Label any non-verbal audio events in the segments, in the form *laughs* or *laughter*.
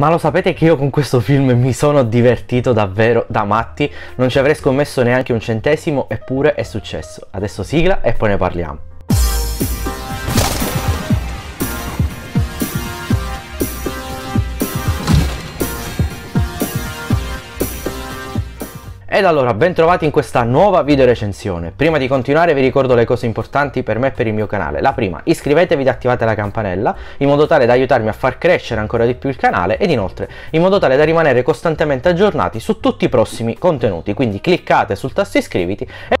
Ma lo sapete che io con questo film mi sono divertito davvero da matti, non ci avrei scommesso neanche un centesimo, eppure è successo. Adesso sigla e poi ne parliamo. Ed allora, bentrovati in questa nuova video recensione. Prima di continuare vi ricordo le cose importanti per me e per il mio canale. La prima, iscrivetevi ed attivate la campanella in modo tale da aiutarmi a far crescere ancora di più il canale ed inoltre in modo tale da rimanere costantemente aggiornati su tutti i prossimi contenuti. Quindi cliccate sul tasto iscriviti e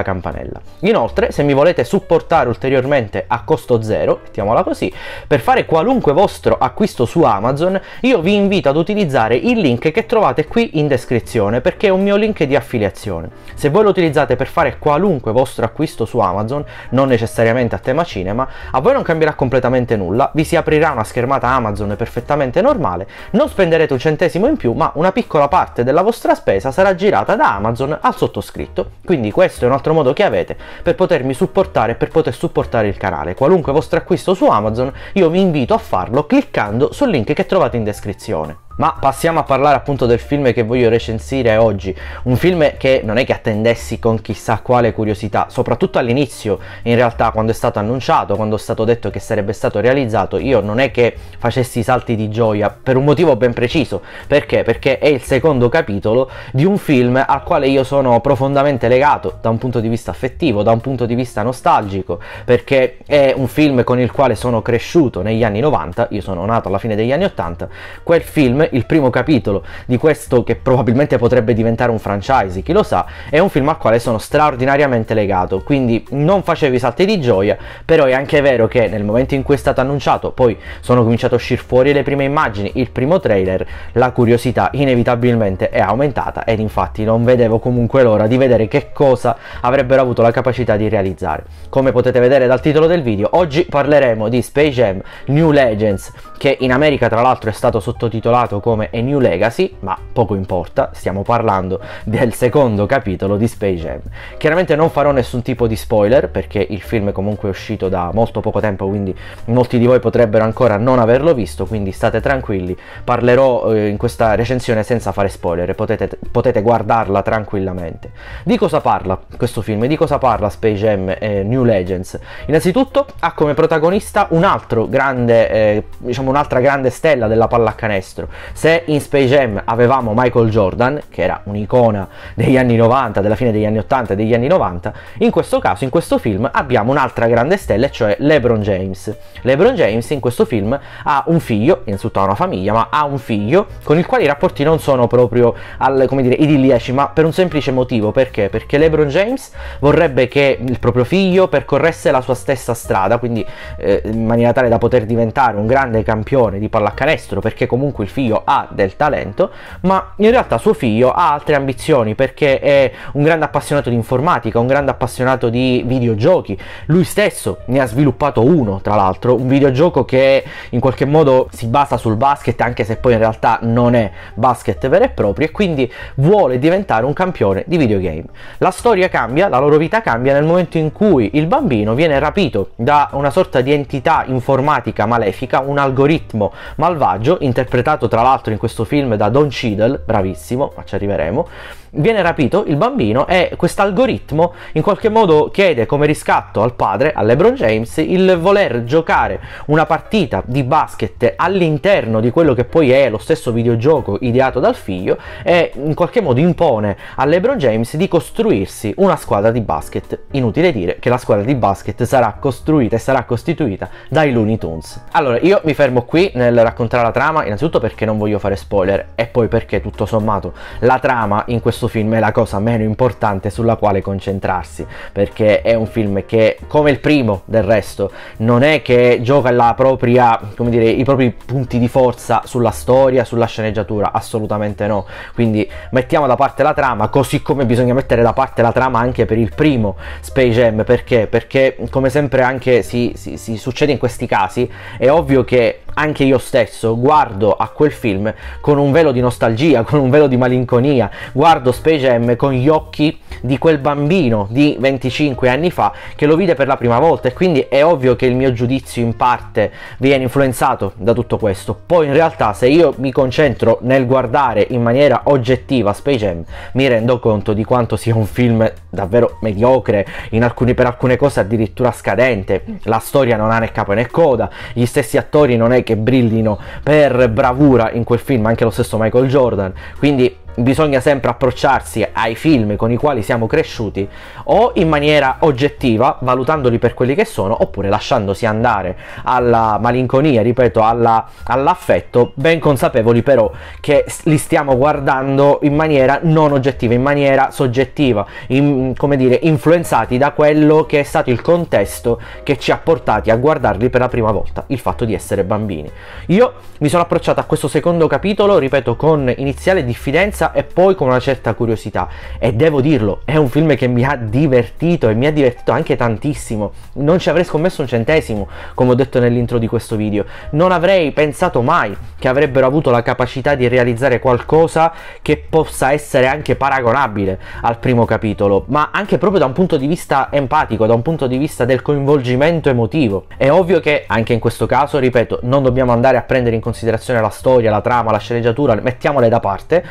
stampa campanella. Inoltre, se mi volete supportare ulteriormente a costo zero, mettiamola così, per fare qualunque vostro acquisto su Amazon, io vi invito ad utilizzare il link che trovate qui in descrizione perché è un mio link di affiliazione. Se voi lo utilizzate per fare qualunque vostro acquisto su Amazon, non necessariamente a tema cinema, a voi non cambierà completamente nulla, vi si aprirà una schermata Amazon perfettamente normale, non spenderete un centesimo in più, ma una piccola parte della vostra spesa sarà girata da Amazon al sottoscritto. Quindi questo è un altro altro modo che avete per potermi supportare e per poter supportare il canale. Qualunque vostro acquisto su Amazon io vi invito a farlo cliccando sul link che trovate in descrizione. Ma passiamo a parlare appunto del film che voglio recensire oggi, un film che non è che attendessi con chissà quale curiosità, soprattutto all'inizio in realtà quando è stato annunciato, quando è stato detto che sarebbe stato realizzato, io non è che facessi salti di gioia per un motivo ben preciso, perché? Perché è il secondo capitolo di un film al quale io sono profondamente legato da un punto di vista affettivo, da un punto di vista nostalgico, perché è un film con il quale sono cresciuto negli anni 90, io sono nato alla fine degli anni 80, quel film il primo capitolo di questo che probabilmente potrebbe diventare un franchise, chi lo sa, è un film al quale sono straordinariamente legato, quindi non facevi salti di gioia, però è anche vero che nel momento in cui è stato annunciato, poi sono cominciato a uscire fuori le prime immagini, il primo trailer, la curiosità inevitabilmente è aumentata ed infatti non vedevo comunque l'ora di vedere che cosa avrebbero avuto la capacità di realizzare. Come potete vedere dal titolo del video, oggi parleremo di Space Jam New Legends, che in America tra l'altro è stato sottotitolato intitolato come A New Legacy, ma poco importa, stiamo parlando del secondo capitolo di Space Jam. Chiaramente non farò nessun tipo di spoiler perché il film è comunque uscito da molto poco tempo, quindi molti di voi potrebbero ancora non averlo visto, quindi state tranquilli, parlerò eh, in questa recensione senza fare spoiler, potete, potete guardarla tranquillamente. Di cosa parla questo film? Di cosa parla Space Jam eh, New Legends? Innanzitutto ha come protagonista un altro grande, eh, diciamo un'altra grande stella della pallacanestro, se in Space Jam avevamo Michael Jordan, che era un'icona degli anni 90, della fine degli anni 80 e degli anni 90, in questo caso, in questo film, abbiamo un'altra grande stella, cioè LeBron James. LeBron James in questo film ha un figlio, innanzitutto ha una famiglia, ma ha un figlio con il quale i rapporti non sono proprio al, come dire, idilliaci, ma per un semplice motivo, perché? Perché LeBron James vorrebbe che il proprio figlio percorresse la sua stessa strada, quindi eh, in maniera tale da poter diventare un grande campione di pallacanestro, perché comunque il figlio figlio ha del talento, ma in realtà suo figlio ha altre ambizioni perché è un grande appassionato di informatica, un grande appassionato di videogiochi. Lui stesso ne ha sviluppato uno, tra l'altro, un videogioco che in qualche modo si basa sul basket, anche se poi in realtà non è basket vero e proprio, e quindi vuole diventare un campione di videogame. La storia cambia, la loro vita cambia nel momento in cui il bambino viene rapito da una sorta di entità informatica malefica, un algoritmo malvagio interpretato tra tra l'altro in questo film da Don Cheadle, bravissimo, ma ci arriveremo, viene rapito il bambino e quest'algoritmo in qualche modo chiede come riscatto al padre, a LeBron James, il voler giocare una partita di basket all'interno di quello che poi è lo stesso videogioco ideato dal figlio e in qualche modo impone a LeBron James di costruirsi una squadra di basket. Inutile dire che la squadra di basket sarà costruita e sarà costituita dai Looney Tunes. Allora, io mi fermo qui nel raccontare la trama, innanzitutto perché non voglio fare spoiler e poi perché tutto sommato la trama in questo questo film è la cosa meno importante sulla quale concentrarsi, perché è un film che, come il primo del resto, non è che gioca la propria, come dire, i propri punti di forza sulla storia, sulla sceneggiatura, assolutamente no. Quindi mettiamo da parte la trama, così come bisogna mettere da parte la trama anche per il primo Space Jam, perché? Perché come sempre anche si, si, si succede in questi casi, è ovvio che anche io stesso guardo a quel film con un velo di nostalgia, *laughs* con un velo di malinconia, guardo Space Jam con gli occhi di quel bambino di 25 anni fa che lo vide per la prima volta e quindi è ovvio che il mio giudizio in parte viene influenzato da tutto questo. Poi in realtà se io mi concentro nel guardare in maniera oggettiva Space Jam mi rendo conto di quanto sia un film davvero mediocre, alcuni, per alcune cose addirittura scadente, la storia non ha né capo né coda, gli stessi attori non è che brillino per bravura in quel film, anche lo stesso Michael Jordan. Quindi bisogna sempre approcciarsi ai film con i quali siamo cresciuti o in maniera oggettiva, valutandoli per quelli che sono, oppure lasciandosi andare alla malinconia, ripeto, alla, all'affetto, ben consapevoli però che li stiamo guardando in maniera non oggettiva, in maniera soggettiva, in, come dire, influenzati da quello che è stato il contesto che ci ha portati a guardarli per la prima volta, il fatto di essere bambini. Io mi sono approcciato a questo secondo capitolo, ripeto, con iniziale diffidenza interessa e poi con una certa curiosità. E devo dirlo, è un film che mi ha divertito e mi ha divertito anche tantissimo. Non ci avrei scommesso un centesimo, come ho detto nell'intro di questo video. Non avrei pensato mai che avrebbero avuto la capacità di realizzare qualcosa che possa essere anche paragonabile al primo capitolo, ma anche proprio da un punto di vista empatico, da un punto di vista del coinvolgimento emotivo. È ovvio che anche in questo caso, ripeto, non dobbiamo andare a prendere in considerazione la storia, la trama, la sceneggiatura, mettiamole da parte,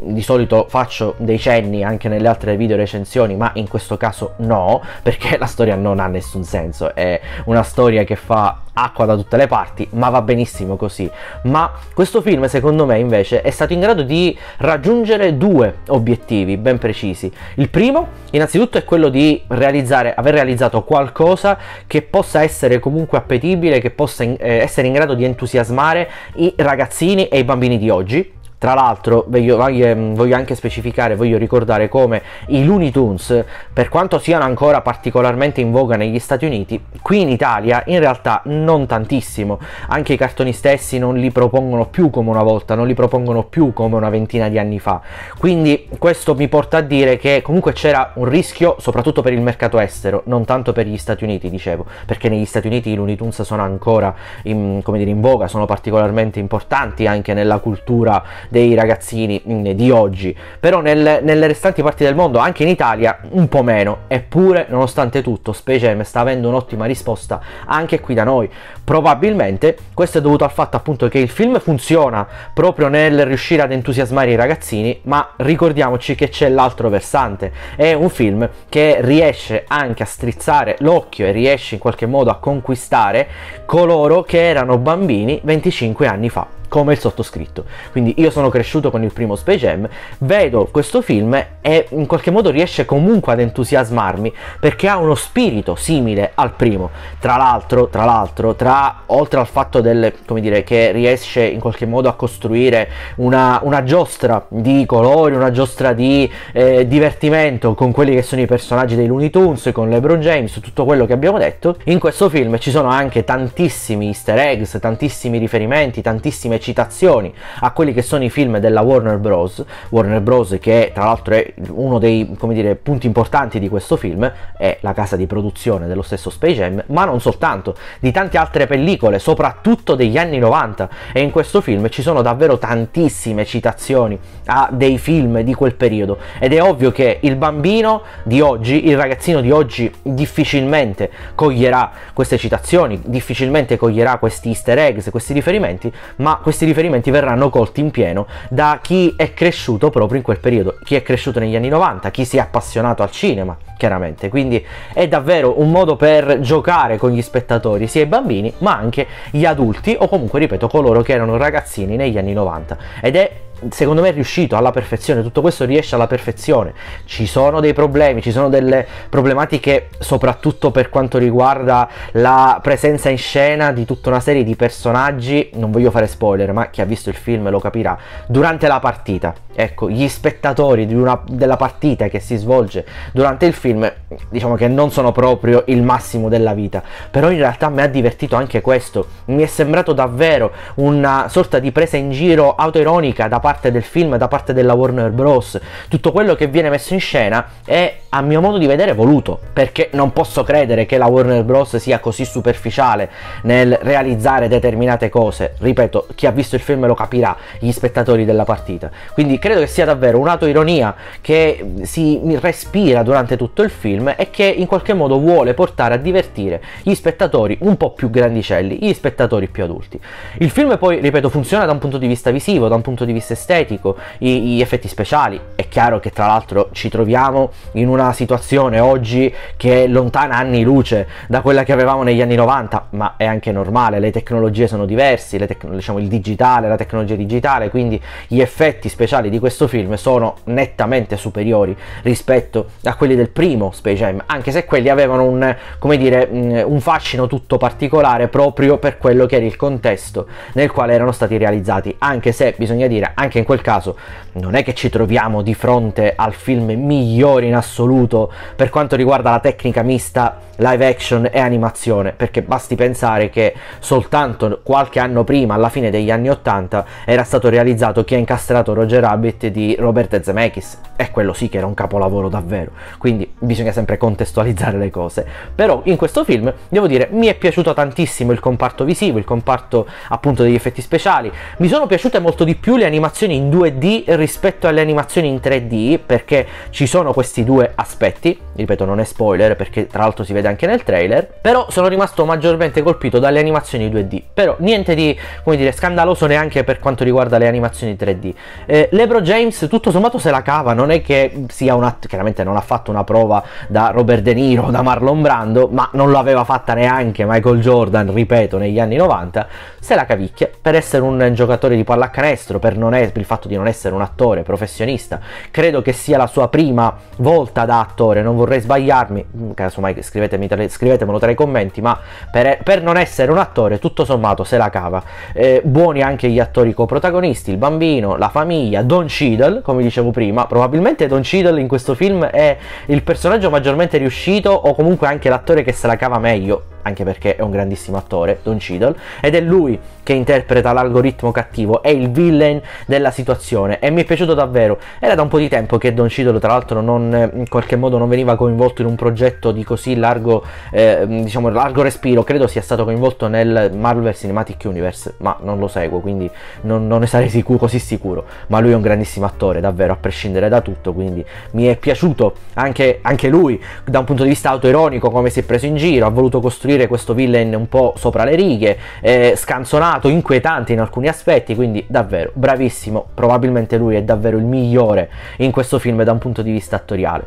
di solito faccio dei cenni anche nelle altre video recensioni, ma in questo caso no, *laughs* perché la storia non ha nessun senso, è una storia che fa acqua da tutte le parti, ma va benissimo così. Ma questo film, secondo me, invece, è stato in grado di raggiungere due obiettivi ben precisi. Il primo, innanzitutto, è quello di realizzare, aver realizzato qualcosa che possa essere comunque appetibile, che possa eh, essere in grado di entusiasmare i ragazzini e i bambini di oggi, tra l'altro voglio, mm, voglio anche specificare, voglio ricordare come i Looney Tunes, per quanto siano ancora particolarmente in voga negli Stati Uniti, qui in Italia in realtà non tantissimo, anche i cartoni stessi non li propongono più come una volta, non li propongono più come una ventina di anni fa. Quindi questo mi porta a dire che comunque c'era un rischio soprattutto per il mercato estero, non tanto per gli Stati Uniti, dicevo, perché negli Stati Uniti i Looney Tunes sono ancora in, dire, in voga, sono particolarmente importanti anche nella cultura dei ragazzini mm, di oggi, però nel, nelle restanti parti del mondo, anche in Italia, un po' meno, eppure nonostante tutto Spacem sta avendo un'ottima risposta anche qui da noi, probabilmente questo è dovuto al fatto appunto che il film funziona proprio nel riuscire ad entusiasmare i ragazzini, ma ricordiamoci che c'è l'altro versante, è un film che riesce anche a strizzare l'occhio e riesce in qualche modo a conquistare coloro che erano bambini 25 anni fa come il sottoscritto. Quindi io sono cresciuto con il primo Space Jam, vedo questo film e in qualche modo riesce comunque ad entusiasmarmi perché ha uno spirito simile al primo. Tra l'altro, tra l'altro, tra oltre al fatto del, come dire, che riesce in qualche modo a costruire una, una giostra di colori, una giostra di eh, divertimento con quelli che sono i personaggi dei Looney Tunes, con LeBron James, tutto quello che abbiamo detto, in questo film ci sono anche tantissimi easter eggs, tantissimi riferimenti, tantissime tantissime citazioni a quelli che sono i film della Warner Bros. Warner Bros. che tra l'altro è uno dei dire, punti importanti di questo film, è la casa di produzione dello stesso Space Jam, ma non soltanto, di tante altre pellicole, soprattutto degli anni 90. E in questo film ci sono davvero tantissime citazioni a dei film di quel periodo. Ed è ovvio che il bambino di oggi, il ragazzino di oggi, difficilmente coglierà queste citazioni, difficilmente coglierà questi easter eggs, questi riferimenti, ma questi riferimenti verranno colti in pieno da chi è cresciuto proprio in quel periodo, chi è cresciuto negli anni 90, chi si è appassionato al cinema, chiaramente. Quindi è davvero un modo per giocare con gli spettatori, sia i bambini ma anche gli adulti o comunque, ripeto, coloro che erano ragazzini negli anni 90. Ed è secondo me è riuscito alla perfezione, tutto questo riesce alla perfezione. Ci sono dei problemi, ci sono delle problematiche soprattutto per quanto riguarda la presenza in scena di tutta una serie di personaggi, non voglio fare spoiler, ma chi ha visto il film lo capirà, durante la partita ecco, gli spettatori una, della partita che si svolge durante il film, diciamo che non sono proprio il massimo della vita, però in realtà mi ha divertito anche questo, mi è sembrato davvero una sorta di presa in giro autoironica da parte del film, da parte della Warner Bros. Tutto quello che viene messo in scena è a mio modo di vedere voluto, perché non posso credere che la Warner Bros sia così superficiale nel realizzare determinate cose, ripeto, chi ha visto il film lo capirà, gli spettatori della partita. Quindi credo che sia davvero un'autoironia che mm, si respira durante tutto il film e che in qualche modo vuole portare a divertire gli spettatori un po' più grandicelli, gli spettatori più adulti. Il film poi, ripeto, funziona da un punto di vista visivo, da un punto di vista estetico, gli effetti speciali, è chiaro che tra l'altro ci troviamo in una situazione oggi che è lontana anni luce da quella che avevamo negli anni 90, ma è anche normale, le tecnologie sono diverse, tec- diciamo il digitale, la tecnologia digitale, quindi gli effetti speciali di di questo film sono nettamente superiori rispetto a quelli del primo Space Jam, anche se quelli avevano un, come dire, mm, un fascino tutto particolare proprio per quello che era il contesto nel quale erano stati realizzati, anche se bisogna dire, anche in quel caso, non è che ci troviamo di fronte al film migliore in assoluto per quanto riguarda la tecnica mista live action e animazione, perché basti pensare che soltanto qualche anno prima, alla fine degli anni 80, era stato realizzato chi ha incastrato Roger Rabbit Rabbit di Robert Zemeckis e quello sì che era un capolavoro davvero, quindi bisogna sempre contestualizzare le cose. Però in questo film devo dire mi è piaciuto tantissimo il comparto visivo, il comparto appunto degli effetti speciali. Mi sono piaciute molto di più le animazioni in 2D rispetto alle animazioni in 3D perché ci sono questi due aspetti, ripeto non è spoiler perché tra l'altro si vede anche nel trailer, però sono rimasto maggiormente colpito dalle animazioni 2D, però niente di come dire scandaloso neanche per quanto riguarda le animazioni 3D. Eh, le LeBron James tutto sommato se la cava, non è che sia un attore, chiaramente non ha fatto una prova da Robert De Niro, da Marlon Brando, ma non l'aveva fatta neanche Michael Jordan, ripeto, negli anni 90, se la cavicchia per essere un giocatore di pallacanestro, per, è, per il fatto di non essere un attore professionista. Credo che sia la sua prima volta da attore, non vorrei sbagliarmi, mm, casomai scrivetemelo tra i commenti, ma per, per, non essere un attore tutto sommato se la cava. Eh, buoni anche gli attori coprotagonisti, il bambino, la famiglia, Don Don Cheadle, come dicevo prima, probabilmente Don Cheadle in questo film è il personaggio maggiormente riuscito o comunque anche l'attore che se la cava meglio anche perché è un grandissimo attore, Don Cheadle, ed è lui che interpreta l'algoritmo cattivo, è il villain della situazione e mi è piaciuto davvero. Era da un po' di tempo che Don Cheadle tra l'altro non, in qualche modo non veniva coinvolto in un progetto di così largo, eh, diciamo, largo respiro, credo sia stato coinvolto nel Marvel Cinematic Universe, ma non lo seguo, quindi non, non ne sarei sicuro, così sicuro, ma lui è un grandissimo attore, davvero, a prescindere da tutto, quindi mi è piaciuto anche, anche lui da un punto di vista autoironico, come si è preso in giro, ha voluto costruire costruire questo villain un po' sopra le righe, eh, scanzonato, inquietante in alcuni aspetti, quindi davvero bravissimo, probabilmente lui è davvero il migliore in questo film da un punto di vista attoriale.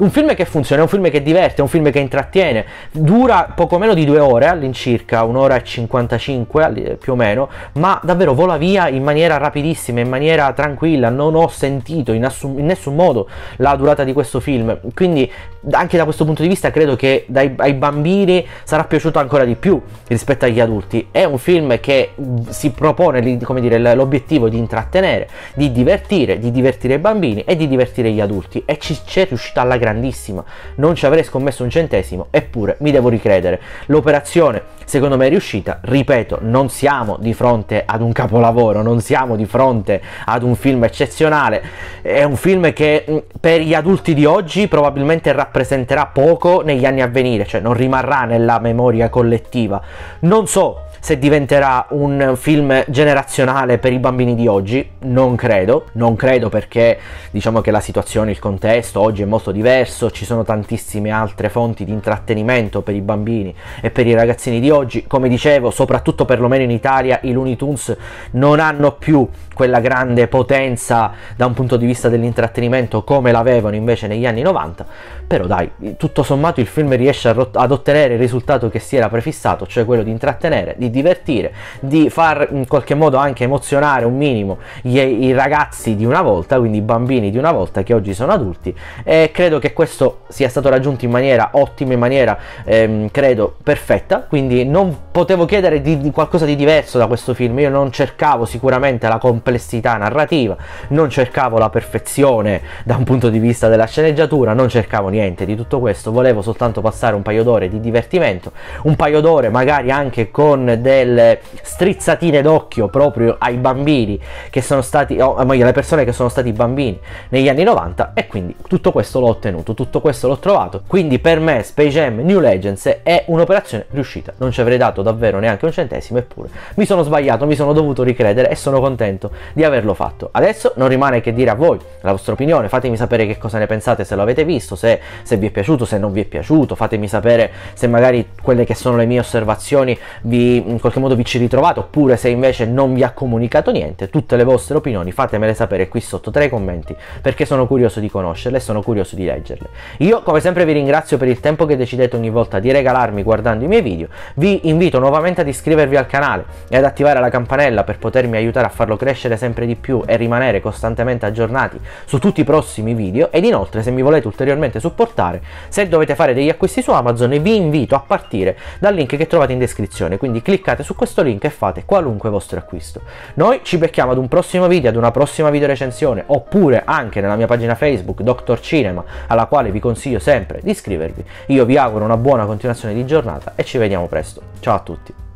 Un film che funziona, è un film che diverte, è un film che intrattiene, dura poco meno di due ore all'incirca, un'ora e 55 più o meno, ma davvero vola via in maniera rapidissima, in maniera tranquilla, non ho sentito in, assun- in nessun modo la durata di questo film, quindi anche da questo punto di vista credo che dai, ai bambini sarà piaciuto ancora di più rispetto agli adulti. È un film che mm, si propone come dire, l'obiettivo di intrattenere, di divertire, di divertire i bambini e di divertire gli adulti. E ci c'è riuscita alla grandissima. Non ci avrei scommesso un centesimo, eppure mi devo ricredere. L'operazione, secondo me, è riuscita. Ripeto, non siamo di fronte ad un capolavoro, non siamo di fronte ad un film eccezionale. È un film che mm, per gli adulti di oggi probabilmente rappresenterà poco negli anni a venire, cioè non rimarrà nella memoria memoria collettiva. Non so se diventerà un film generazionale per i bambini di oggi, non credo, non credo perché diciamo che la situazione, il contesto oggi è molto diverso, ci sono tantissime altre fonti di intrattenimento per i bambini e per i ragazzini di oggi, come dicevo, soprattutto perlomeno in Italia i Looney Tunes non hanno più quella grande potenza da un punto di vista dell'intrattenimento come l'avevano invece negli anni 90, però dai, tutto sommato il film riesce ad ottenere il risultato che si era prefissato, cioè quello di intrattenere, di divertire, di far in qualche modo anche emozionare un minimo gli, i ragazzi di una volta, quindi i bambini di una volta che oggi sono adulti e credo che questo sia stato raggiunto in maniera ottima, in maniera ehm, credo perfetta, quindi non potevo chiedere di, di qualcosa di diverso da questo film, io non cercavo sicuramente la complessità narrativa, non cercavo la perfezione da un punto di vista della sceneggiatura, non cercavo niente di tutto questo, volevo soltanto passare un paio d'ore di divertimento, un paio d'ore magari anche con delle strizzatine d'occhio proprio ai bambini che sono stati, o meglio, eh, alle persone che sono stati bambini negli anni 90 e quindi tutto questo l'ho ottenuto, tutto questo l'ho trovato. Quindi per me Space Jam New Legends è un'operazione riuscita, non ci avrei dato davvero neanche un centesimo eppure mi sono sbagliato, mi sono dovuto ricredere e sono contento di averlo fatto. Adesso non rimane che dire a voi la vostra opinione, fatemi sapere che cosa ne pensate se lo avete visto, se, se vi è piaciuto, se non vi è piaciuto, fatemi sapere se magari quelle che sono le mie osservazioni vi in qualche modo vi ci ritrovate oppure se invece non vi ha comunicato niente, tutte le vostre opinioni fatemele sapere qui sotto tra i commenti perché sono curioso di conoscerle e sono curioso di leggerle. Io come sempre vi ringrazio per il tempo che decidete ogni volta di regalarmi guardando i miei video, vi invito nuovamente ad iscrivervi al canale e ad attivare la campanella per potermi aiutare a farlo crescere sempre di più e rimanere costantemente aggiornati su tutti i prossimi video ed inoltre se mi volete ulteriormente supportare, se dovete fare degli acquisti su Amazon vi invito a partire dal link che trovate in descrizione, quindi cliccate cliccate su questo link e fate qualunque vostro acquisto. Noi ci becchiamo ad un prossimo video, ad una prossima video recensione, oppure anche nella mia pagina Facebook Dr. Cinema, alla quale vi consiglio sempre di iscrivervi. Io vi auguro una buona continuazione di giornata e ci vediamo presto. Ciao a tutti!